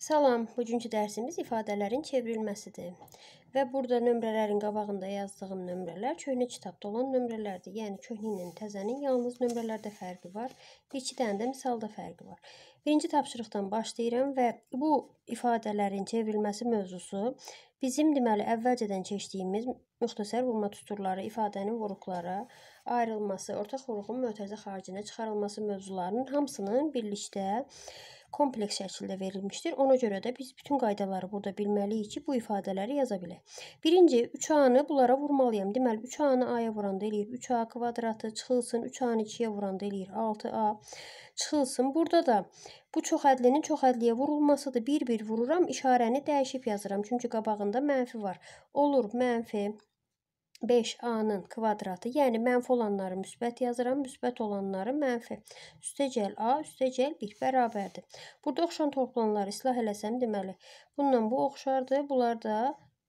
Salam, bugünkü dərsimiz ifadələrin çevrilməsidir. Və burada nömrələrin qabağında yazdığım nömrələr köhnə kitabda olan nömrələrdir. Yəni, köhnə ilə təzənin yalnız nömrələrdə fərqi var. Bir iki dənə də misalda fərqi var. Birinci tapşırıqdan başlayıram və bu ifadələrin çevrilməsi mövzusu bizim deməli əvvəlcədən keçdiyimiz müxtəsər vurma tuturları, ifadənin vuruqlara, ayrılması, ortaq qurğun mötərizə xaricinə çıxarılması mövzularının hamısının birlikdə kompleks şəkildə verilmişdir. Ona görə də biz bütün qaydaları burada bilməliyik ki, bu ifadələri yaza bilək. Birinci, 3A-nı bunlara vurmalıyam. Deməli, 3A-nı A-ya vuranda eləyir 3A kvadratı, çıxılsın 3A-nı 2-yə vuranda eləyir 6A, çıxılsın. Burada da bu çoxədlinin çoxədliyə vurulmasıdır. Bir-bir vururam, işarəni dəyişib yazıram. Çünki qabağında mənfi var. Olur, mənfi 5 A-nın kvadratı, yəni mənfi olanları müsbət yazıram, müsbət olanları mənfi. Üstəgəl A, üstəgəl 1 bərabərdir. Burada oxşan toplanları islah eləsəm, deməli, bundan bu oxşardır, bunlar da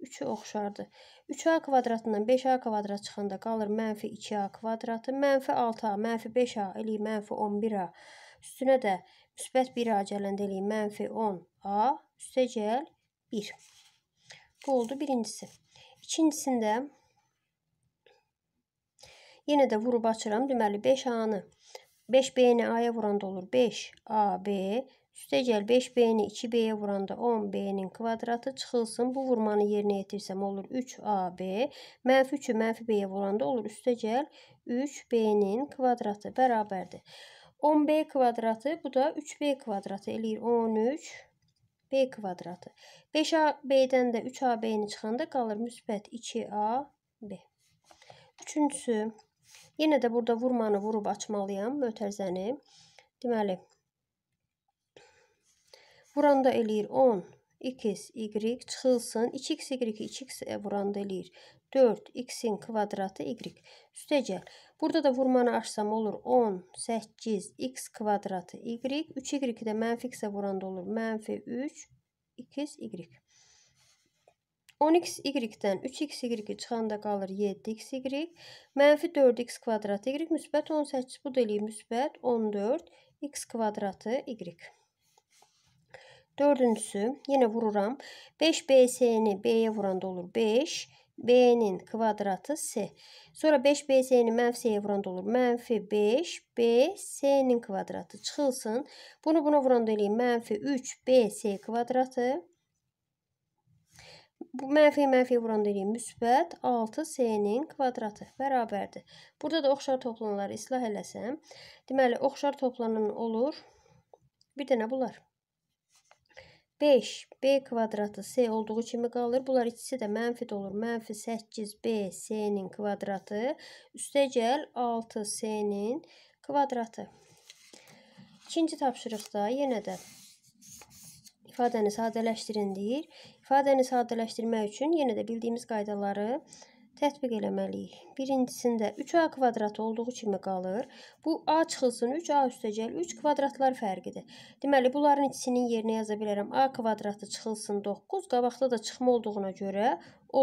3-ü oxşardır. 3A kvadratından 5A kvadrat çıxanda qalır mənfi 2A kvadratı, mənfi 6A, mənfi 5A eləyir, mənfi 11A. Üstünə də müsbət 1A gələndə eləyir, mənfi 10A, üstəgəl 1. Bu oldu birincisi. İkincisində Yenə də vurub açıram. Deməli 5A-nı 5B-ni A-ya vuranda olur 5AB. Üstə gəl 5B-ni 2B-yə vuranda 10B-nin kvadratı çıxılsın. Bu vurmanı yerinə yetirsəm olur 3AB. Mənfi 3-ü mənfi B-yə vuranda olur üstə gəl 3B-nin kvadratı bərabərdir. 10B kvadratı bu da 3B kvadratı eləyir 13 B kvadratı. 5AB-dən də 3AB-ni çıxanda qalır müsbət 2AB. Üçüncüsü Yenə də burada vurmanı vurub açmalıyam mötərizəni. Deməli, vuranda eləyir 10, 2x, y çıxılsın. 2x, y, 2x vuranda eləyir 4, x-in kvadratı, y. Üstə gəl. Burada da vurmanı açsam olur 10, 8, x kvadratı, y. 3y də mənfi x-ə vuranda olur mənfi 3, 2x, y. 10xy-dən 3xy çıxanda qalır 7xy, mənfi 4x kvadrat y, müsbət 18, bu da eləyir müsbət 14x kvadratı y. Dördüncüsü, yenə vururam. 5BS-ni B-yə vuranda olur 5, B-nin kvadratı S. Sonra 5BS-ni mənfi S-yə vuranda olur mənfi 5, B-S-nin kvadratı çıxılsın. Bunu buna vuranda eləyim, mənfi 3BS kvadratı Mənfi mənfi vuran deyirik müsbət 6c-nin kvadratı bərabərdir. Burada da oxşar toplananları islah eləsəm, deməli oxşar toplanan olur bir dənə bunlar. 5 b kvadratı c olduğu kimi qalır. Bunlar ikisi də mənfi də olur. Mənfi 8b c-nin kvadratı üstəgəl 6c-nin kvadratı. İkinci tapşırıqda yenə də ifadəni sadələşdirin deyir. İfadəni sadələşdirmək üçün yenə də bildiyimiz qaydaları tətbiq eləməliyik. Birincisində 3a kvadrat olduğu kimi qalır. Bu a çıxılsın 3a üstəgəl 3 kvadratlar fərqidir. Deməli, bunların ikisinin yerinə yaza bilərəm. a kvadratı çıxılsın 9, qabaqda da çıxma olduğuna görə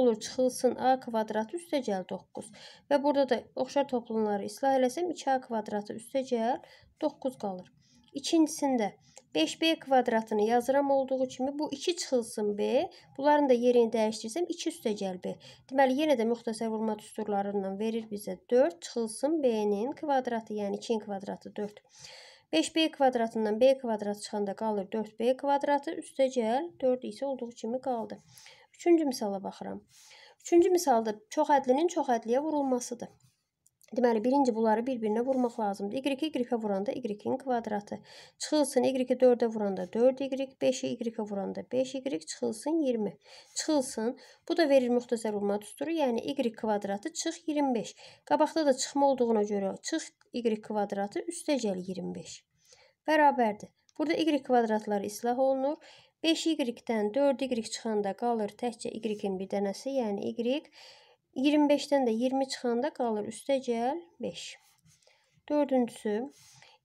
olur çıxılsın a kvadratı üstəgəl 9. Və burada da oxşar toplumları islah eləsəm 2a kvadratı üstəgəl 9 qalır. İkincisində 3 5b kvadratını yazıram olduğu kimi bu 2 çıxılsın b. Bunların da yerini dəyişdirsəm 2 üstə gəl b. Deməli yenə də müxtəsər vurma düsturlarından verir bizə 4 çıxılsın b-nin kvadratı, yəni 2-nin kvadratı 4. 5b kvadratından b kvadrat çıxanda qalır 4b kvadratı, üstə gəl 4 isə olduğu kimi qaldı. Üçüncü misala baxıram. Üçüncü misalda çox ədlinin çox ədliyə vurulmasıdır. Deməli, birinci bunları bir-birinə vurmaq lazımdır. Y-i y-ə vuranda y-in kvadratı. Çıxılsın, y-i 4-ə vuranda 4y, 5-i y-ə vuranda 5y, çıxılsın 20. Çıxılsın, bu da verir müxtəsər vurma düsturu, yəni y kvadratı çıx 25. Qabaqda da çıxma olduğuna görə çıx y kvadratı üstə gəl 25. Bərabərdir. Burada y kvadratları islah olunur. 5y-dən 4y çıxanda qalır təkcə y-in bir dənəsi, yəni y 25-dən də 20 çıxanda qalır üstəgəl 5. Dördüncüsü,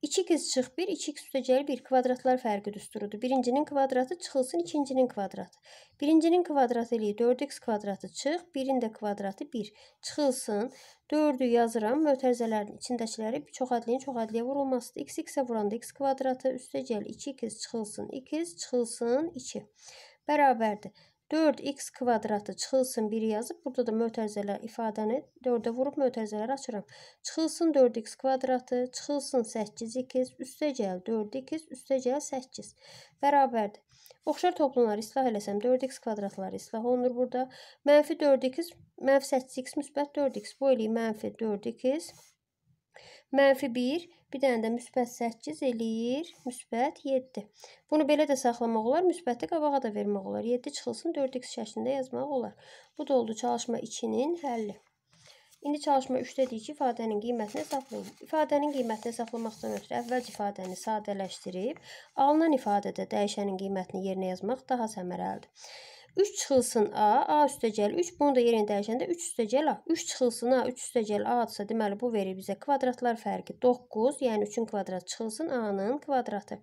2x çıx 1, 2x üstəgəl 1 kvadratlar fərqi düsturudur. Birincinin kvadratı çıxılsın ikincinin kvadratı. Birincinin kvadratı eləyir 4x kvadratı çıx, birin də kvadratı 1 çıxılsın. 4-ü yazıram, mötərzələrin içindəkiləri çoxadliyin çoxadliyə vurulmasıdır. x x-ə vuranda x kvadratı üstəgəl 2x çıxılsın, 2x çıxılsın 2. Bərabərdir. 4x kvadratı çıxılsın 1 yazıb burada da mötərizələr ifadəni 4-ə vurub mötərizələri açıram. Çıxılsın 4x kvadratı, çıxılsın 8x, üstəgəl 4x, üstəgəl 8 bərabərdir. Oxşar toplumları islah eləsəm 4x kvadratları islah olunur burada. Mənfi 4x, mənfi 8x müsbət 4x. Bu eləyir mənfi 4x Mənfi 1, bir dənə də müsbət 8 eləyir, müsbət 7. Bunu belə də saxlamaq olar, müsbəti qabağa da vermək olar. 7 çıxılsın, 4x şəklində yazmaq olar. Bu da oldu çalışma 2-nin həlli. İndi çalışma 3-də deyir ki, ifadənin qiymətini hesablayın. İfadənin qiymətini hesablamaqdan ötürü əvvəlcə ifadəni sadələşdirib, alınan ifadədə dəyişənin qiymətini yerinə yazmaq daha səmərəlidir. 3 çıxılsın A, A üstəgəl 3, bunu da yerini dəyişəndə 3 üstəgəl A. 3 çıxılsın A, 3 üstəgəl A-dsa, deməli bu verir bizə kvadratlar fərqi 9, yəni 3-ün kvadratı çıxılsın A-nın kvadratı.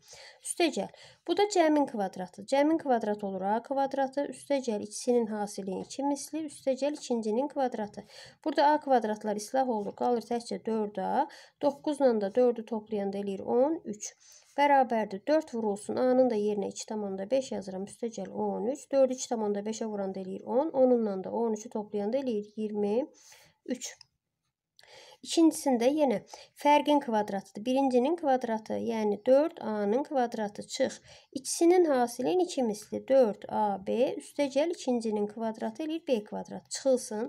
Üstəgəl. Bu da cəmin kvadratı. Cəmin kvadratı olur A kvadratı, üstəgəl ikisinin hasilinin 2 misli, üstəgəl ikincinin kvadratı. Burada A kvadratlar islah olur, qalır təkcə 4A. 9 ilə da 4-ü toplayanda eləyir 13. Beraberde 4 vurulsun. A'nın da yerine iç tamamında 5 yazarım. Müstecel 13. 4 iç tamamında 5'e vuran delir 10. 10'undan da 13'ü toplayan delir 23. İkincisində yenə fərqin kvadratıdır. Birincinin kvadratı, yəni 4A-nın kvadratı çıx. İkisinin hasilin 2 misli 4AB üstəgəl ikincinin kvadratı eləyir B kvadrat. Çıxılsın.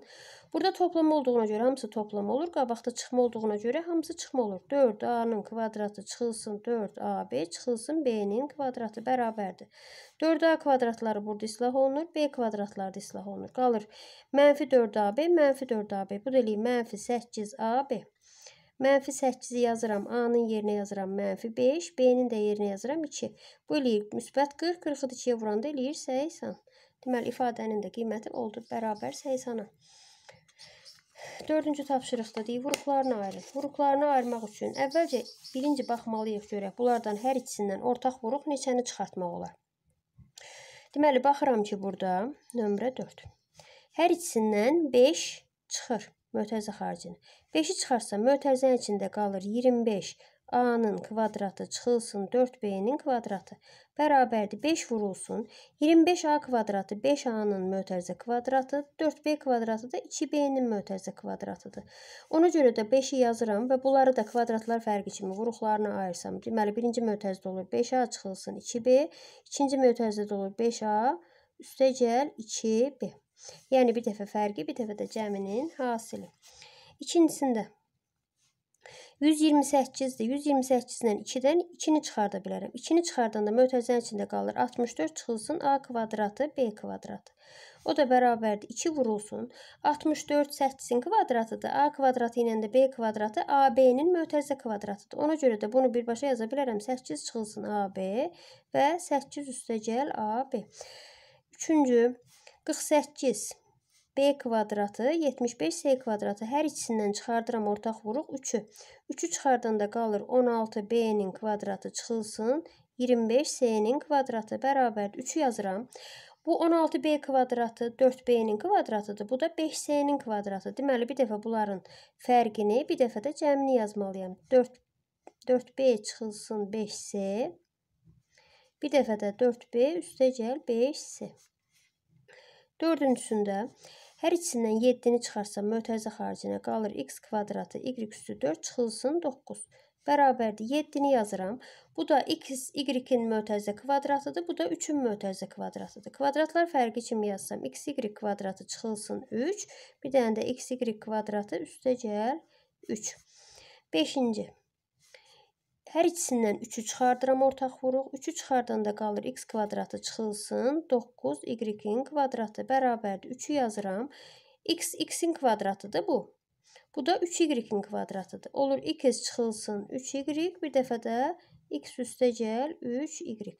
Burada toplama olduğuna görə hamısı toplama olur. Qabaqda çıxma olduğuna görə hamısı çıxma olur. 4A-nın kvadratı çıxılsın 4AB, çıxılsın B-nin kvadratı bərabərdir. 4a kvadratları burada islah olunur. B kvadratları da islah olunur. Qalır mənfi 4ab, mənfi 4ab. Bu da eləyir mənfi 8ab. Mənfi 8-i yazıram. A-nın yerinə yazıram mənfi 5. B-nin də yerinə yazıram 2. Bu eləyir müsbət 40. 40-ı 2-yə vuranda eləyir 80. Deməli, ifadənin də qiyməti oldu bərabər 80-a. Dördüncü tapşırıqda deyir, vuruqlarını ayırın. Vuruqlarını ayırmaq üçün əvvəlcə birinci baxmalıyıq görək, bunlardan hər ikisindən ortaq vuruq neçəni çıxartmaq olar? Deməli, baxıram ki, burada nömrə 4. Hər ikisindən 5 çıxır mötəzə xaricini. 5-i çıxarsa, mötəzənin içində qalır 25. A-nın kvadratı çıxılsın 4B-nin kvadratı bərabərdir 5 vurulsun. 25a kvadratı 5a-nın mötərizə kvadratı, 4b kvadratı da 2b-nin mötərizə kvadratıdır. Ona görə də 5-i yazıram və bunları da kvadratlar fərqi kimi vuruqlarına ayırsam. Deməli, birinci mötərizdə olur 5a çıxılsın 2b, ikinci mötərizdə olur 5a, üstə gəl 2b. Yəni, bir dəfə fərqi, bir dəfə də cəminin hasili. İkincisində 128-dir. 128-dən 2-dən 2-ni çıxarda bilərəm. 2-ni çıxardanda mötərizənin içində qalır 64 çıxılsın a kvadratı b kvadratı. O da bərabərdir 2 vurulsun. 64 8-in kvadratıdır. a kvadratı ilə də b kvadratı AB-nin mötərizə kvadratıdır. Ona görə də bunu birbaşa yaza bilərəm. 8 çıxılsın AB və 8 üstəgəl AB. Üçüncü 48 B kvadratı 75C kvadratı hər ikisindən çıxardıram ortaq vuruq 3-ü. 3-ü çıxardanda qalır 16B-nin kvadratı çıxılsın 25C-nin kvadratı bərabərdir 3-ü yazıram. Bu 16b kvadratı 4b-nin kvadratıdır. Bu da 5c-nin kvadratıdır. Deməli bir dəfə bunların fərqini, bir dəfə də cəmini yazmalıyam. 4 4b çıxılsın 5c. Bir dəfə də 4b üstəgəl 5c. Dördüncüsündə Hər ikisindən 7-ni çıxarsam, mötəzə xaricinə qalır x kvadratı, y üstü 4 çıxılsın 9. Bərabərdir. 7-ni yazıram. Bu da x, y-in mötəzə kvadratıdır. Bu da 3-ün mötəzə kvadratıdır. Kvadratlar fərqi kimi yazsam, x, y kvadratı çıxılsın 3. Bir dənə də x, y kvadratı üstə gəl 3. Beşinci. Hər ikisindən 3-ü çıxardıram, ortaq vuruq. 3-ü çıxardanda qalır x kvadratı çıxılsın. 9 y-in kvadratı bərabərdir. 3-ü yazıram. x x-in kvadratıdır bu. Bu da 3y-in kvadratıdır. Olur 2x çıxılsın 3y, bir dəfə də x üstə gəl 3y.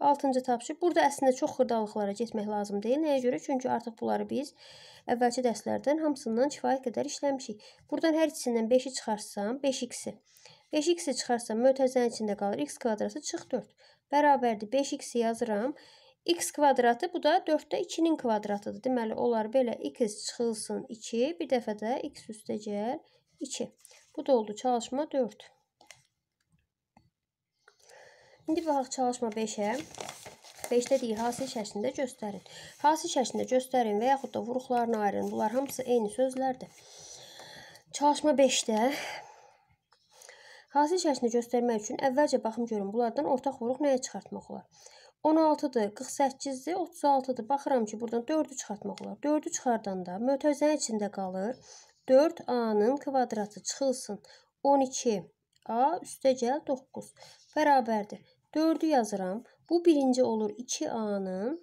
Altıncı tapşırıq. Burada əslində çox xırdalıqlara getmək lazım deyil. Nəyə görə? Çünki artıq bunları biz əvvəlki dərslərdən hamısından kifayət qədər işləmişik. Buradan hər ikisindən 5-i çıxarsam, 5x-i 5 x-i çıxarsam, mötəzənin içində qalır. x kvadratı çıx 4. Bərabərdir. 5 x-i yazıram. x kvadratı bu da 4-də 2-nin kvadratıdır. Deməli, olar belə x çıxılsın 2, bir dəfə də x üstə gəl 2. Bu da oldu çalışma 4. İndi baxaq çalışma 5-ə. 5-də deyir, hasil şəklində göstərin. Hasil şəklində göstərin və yaxud da vuruqlarını ayırın. Bunlar hamısı eyni sözlərdir. Çalışma 5-də Hasil şəklini göstərmək üçün əvvəlcə baxım görüm bunlardan ortaq vuruq nəyə çıxartmaq olar? 16-dır, 48-dir, 36-dır. Baxıram ki, buradan 4-ü çıxartmaq olar. 4-ü çıxardanda mötərizənin içində qalır. 4A-nın kvadratı çıxılsın. 12A üstə gəl 9 bərabərdir. 4-ü yazıram. Bu birinci olur 2A-nın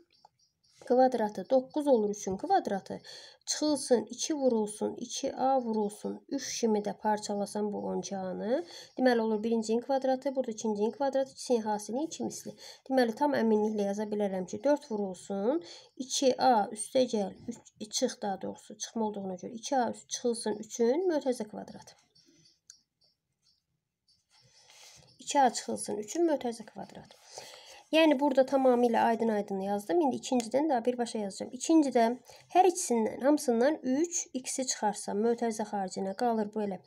kvadratı 9 olur 3'ün kvadratı çıxılsın 2 vurulsun 2a vurulsun 3 kimi də parçalasan bu oncanı deməli olur birincinin kvadratı burada ikincinin kvadratı ikisinin hasilinin 2 misli deməli tam əminliklə yaza bilərəm ki 4 vurulsun 2a üstə gəl 3 e, çıx daha doğrusu çıxma olduğuna görə 2a üst çıxılsın 3-ün mötəzə kvadratı 2a çıxılsın 3-ün mötəzə kvadratı Yəni burada tamamilə aydın-aydın yazdım. İndi ikincidən daha birbaşa yazacağım. İkincidə hər ikisindən hamısından 3 x-i çıxarsa mötərizə xaricinə qalır belə.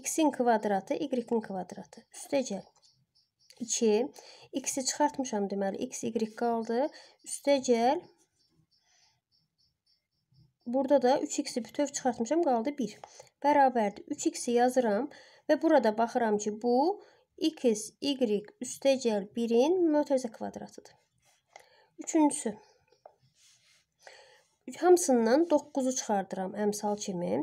x-in kvadratı y-in kvadratı. Üstə gəl. 2 x-i çıxartmışam deməli x y qaldı. Üstə gəl. Burada da 3x-i bütöv çıxartmışam qaldı 1. Bərabərdir. 3x-i yazıram və burada baxıram ki, bu x, y üstəcəl 1-in mötərizə kvadratıdır. Üçüncüsü. Hamısından 9-u çıxardıram əmsal kimi.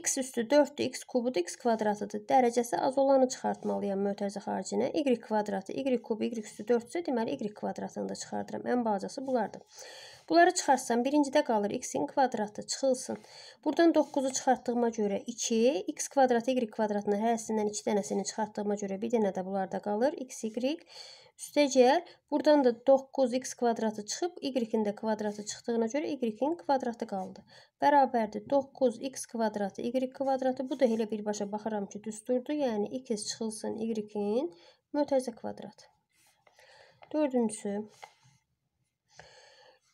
x üstü 4-dür, x kubudur, x kvadratıdır. Dərəcəsi az olanı çıxartmalıyam mötərizə xaricinə. y kvadratı, y kubu, y üstü 4-dür, deməli y kvadratını da çıxardıram. Ən bacası bunlardır. Bunları çıxarsam birincidə qalır x-in kvadratı çıxılsın. Buradan 9-u çıxartdığıma görə 2, x kvadrat y kvadratının hərəsindən 2 dənəsini çıxartdığıma görə bir dənə də bunlarda qalır x, y. Üstəcəl, buradan da 9x kvadratı çıxıb, y-in də kvadratı çıxdığına görə y-in kvadratı qaldı. Bərabərdir 9x kvadratı, y kvadratı. Bu da elə birbaşa baxıram ki, düsturdur. Yəni, 2 çıxılsın y-in mötəzə kvadratı. Dördüncüsü.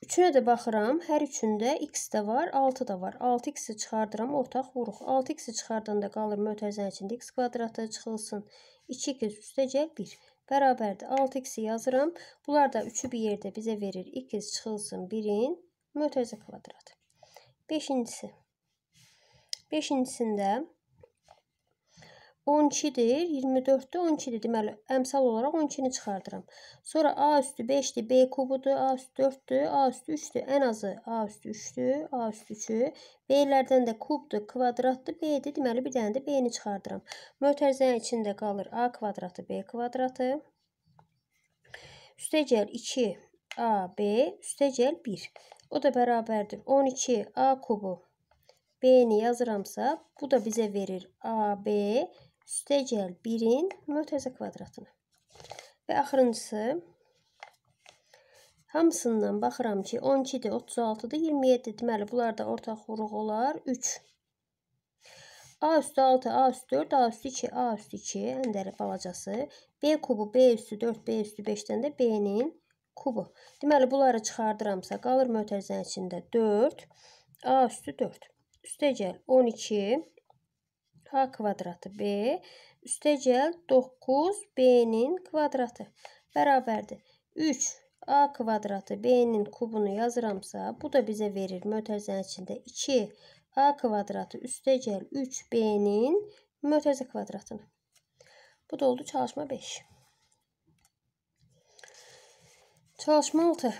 Üçünə də baxıram. Hər üçündə x də var, 6 da var. 6x-i çıxardıram, ortaq vuruq. 6x-i çıxardanda qalır mötərizənin içində x kvadratı çıxılsın. 2x üstə gəl 1. Bərabərdir. 6x-i yazıram. Bunlar da üçü bir yerdə bizə verir. 2x çıxılsın 1-in mötərizə kvadratı. Beşincisi. Beşincisində 12-dir, 24-də 12-dir. Deməli, əmsal olaraq 12-ni çıxardıram. Sonra A üstü 5-dir, B kubudur, A üstü 4-dür, A üstü 3-dür. Ən azı A üstü 3-dür, A üstü 3-ü. B-lərdən də kubdur, kvadratdır, B-dir. Deməli, bir dənə də B-ni çıxardıram. Mötərizənin içində qalır A kvadratı, B kvadratı. Üstə gəl 2, A, B, üstə gəl 1. O da bərabərdir. 12, A kubu. B-ni yazıramsa, bu da bizə verir A, B, B üstəgəl 1-in mötəzə kvadratını. Və axırıncısı, hamısından baxıram ki, 12-dir, 36-dır, 27-dir. Deməli, bunlar da ortaq vuruq olar 3. A üstü 6, A üstü 4, A üstü 2, A üstü 2, əndəri balacası. B kubu, B üstü 4, B üstü 5-dən də B-nin kubu. Deməli, bunları çıxardıramsa, qalır mötəzənin içində 4, A üstü 4. Üstəgəl 12, K kvadratı B üstəgəl 9 B'nin nin kvadratı bərabərdir. 3A kvadratı B'nin kubunu yazıramsa, bu da bize verir mötərizənin içinde 2A kvadratı üstəgəl 3 B'nin nin mötərizə kvadratını. Bu da oldu çalışma 5. Çalışma 6.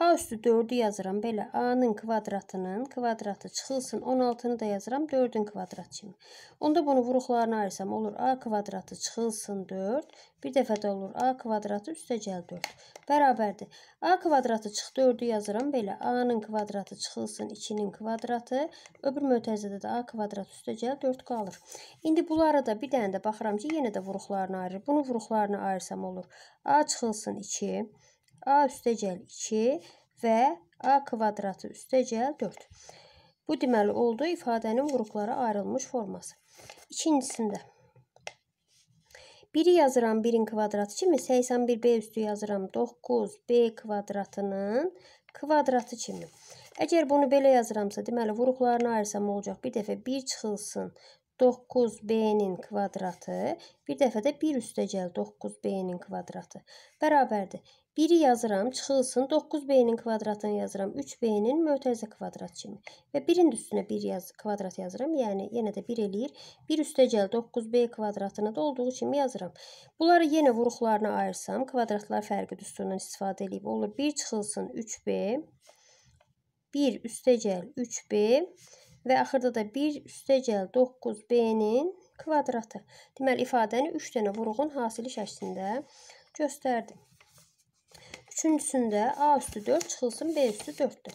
A üstü 4-ü yazıram belə. A-nın kvadratının kvadratı çıxılsın 16-nı da yazıram 4-ün kvadrat kimi. Onda bunu vuruqlarına ayırsam olur A kvadratı çıxılsın 4. Bir dəfə də olur A kvadratı üstəcəl 4. Bərabərdir. A kvadratı çıx 4-ü yazıram belə. A-nın kvadratı çıxılsın 2-nin kvadratı. Öbür mötəzədə də A kvadrat üstəcəl 4 qalır. İndi bunları da bir dənə də baxıram ki, yenə də vuruqlarına ayırır. Bunu vuruqlarına ayırsam olur. A çıxılsın 2. A üstəgəl 2 və A kvadratı üstəgəl 4. Bu deməli oldu ifadənin qruplara ayrılmış forması. İkincisində Biri yazıram 1-in kvadratı kimi 81b üstü yazıram 9b kvadratının kvadratı kimi. Əgər bunu belə yazıramsa, deməli vuruqlarını ayırsam olacaq. Bir dəfə 1 çıxılsın 9b-nin kvadratı, bir dəfə də 1 üstəgəl 9b-nin kvadratı bərabərdir. 1-i yazıram, çıxılsın. 9b-nin kvadratını yazıram. 3b-nin mötərizə kvadrat kimi. Və 1-in üstünə 1 yaz, kvadrat yazıram. Yəni, yenə də 1 eləyir. 1 üstəcəl 9b kvadratını da olduğu kimi yazıram. Bunları yenə vuruqlarına ayırsam, kvadratlar fərqi düsturundan istifadə edib. Olur 1 çıxılsın 3b, 1 üstəcəl 3b və axırda da 1 üstəcəl 9b-nin kvadratı. Deməli, ifadəni 3 dənə vuruğun hasili şəklində göstərdim. Üçüncüsündə A üstü 4 çıxılsın B üstü 4-dür.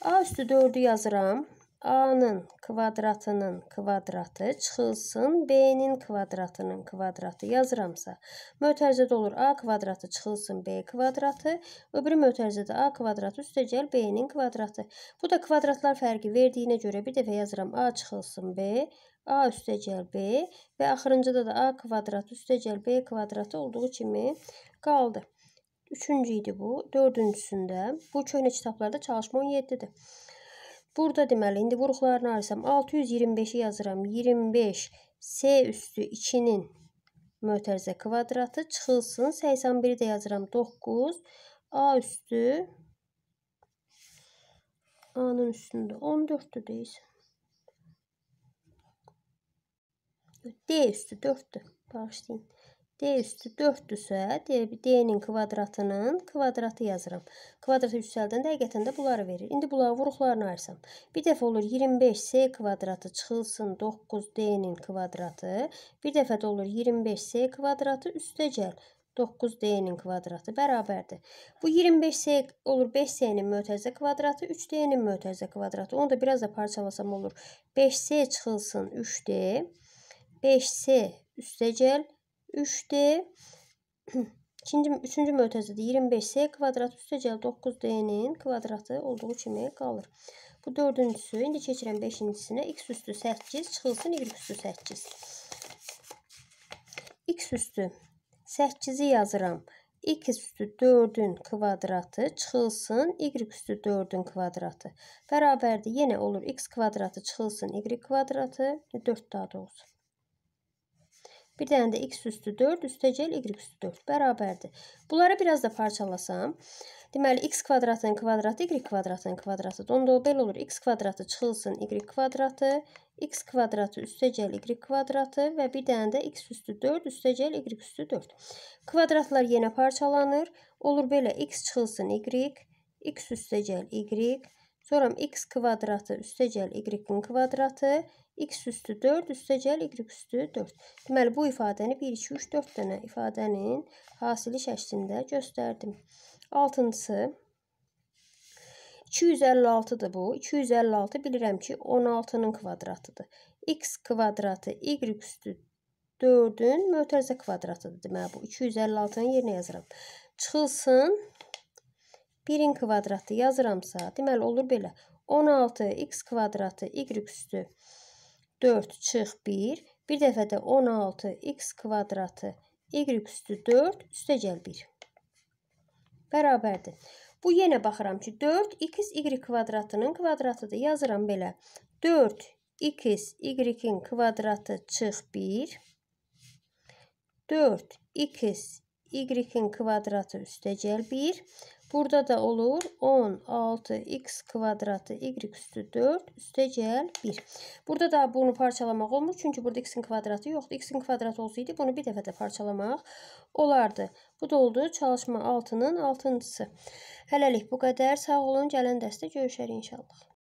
A üstü 4-ü yazıram. A-nın kvadratının kvadratı çıxılsın B-nin kvadratının kvadratı yazıramsa, mötərizədə olur A kvadratı çıxılsın B kvadratı, öbürü mötərizədə A kvadratı üstəcəl B-nin kvadratı. Bu da kvadratlar fərqi verdiyinə görə bir dəfə yazıram A çıxılsın B, A üstəcəl B və axırıncıda da A kvadratı üstəcəl B kvadratı olduğu kimi qaldı. Üçüncü idi bu. Dördüncüsündə bu köhnə kitablarda çalışma 17-dir. Burada deməli, indi vuruqlarını arasam 625-i yazıram. 25 S üstü 2-nin mötərizə kvadratı çıxılsın. 81-i də yazıram 9. A üstü A-nın üstündə 14-dür deyilsin. D üstü 4-dür. Bağışlayın. D üstü 4-dürsə, D-nin kvadratının kvadratı yazıram. Kvadratı yüksəldəndə həqiqətən də bunları verir. İndi bunları vuruqlarını ayırsam. Bir dəfə olur 25C kvadratı çıxılsın 9D-nin kvadratı. Bir dəfə də olur 25C kvadratı üstəcəl 9D-nin kvadratı bərabərdir. Bu 25C olur 5C-nin mötəzə kvadratı, 3D-nin mötəzə kvadratı. Onu da biraz da parçalasam olur. 5C çıxılsın 3D, 5C üstəcəl 3D. İkinci, üçüncü mötəzidir. 25S kvadrat üstəcəl 9D-nin kvadratı olduğu kimi qalır. Bu dördüncüsü. İndi keçirəm beşincisinə. X üstü 8 çıxılsın. Y üstü 8. X üstü 8-i yazıram. X üstü 4-ün kvadratı çıxılsın. Y üstü 4-ün kvadratı. Bərabərdir. Yenə olur. X kvadratı çıxılsın. Y kvadratı. 4 daha doğrusu. Bir dənə də x üstü 4 üstəcəl y üstü 4 bərabərdir. Bunları biraz da parçalasam, deməli x kvadratın kvadratı y kvadratın kvadratıdır. Onda o belə olur. x kvadratı çıxılsın y kvadratı, x kvadratı üstəcəl y kvadratı və bir dənə də x üstü 4 üstəcəl y üstü 4. Kvadratlar yenə parçalanır. Olur belə x çıxılsın y, x üstəcəl y, sonra x kvadratı üstəcəl y-in kvadratı x üstü 4 üstəgəl y üstü 4. Deməli, bu ifadəni 1, 2, 3, 4 dənə ifadənin hasili şəklində göstərdim. Altıncısı, 256-dır bu. 256 bilirəm ki, 16-nın kvadratıdır. x kvadratı y üstü 4-ün mötərizə kvadratıdır. Deməli, bu 256-nın yerinə yazıram. Çıxılsın 1-in kvadratı yazıramsa, deməli, olur belə. 16 x kvadratı y üstü 4 4 çıx 1. Bir dəfə də 16 x kvadratı y üstü 4 üstə gəl 1. Bərabərdir. Bu yenə baxıram ki, 4 x y kvadratının kvadratıdır. Yazıram belə. 4 x y-in kvadratı çıx 1. 4 x y-in kvadratı üstə gəl 1. Burada da olur 16 x kvadratı y üstü 4 üstəgəl 1. Burada da bunu parçalamaq olmur. Çünki burada x-in kvadratı yoxdur. x-in kvadratı olsaydı bunu bir dəfə də parçalamaq olardı. Bu da oldu çalışma 6-nın 6-cısı. Hələlik bu qədər. Sağ olun. Gələn dəstə görüşərik inşallah.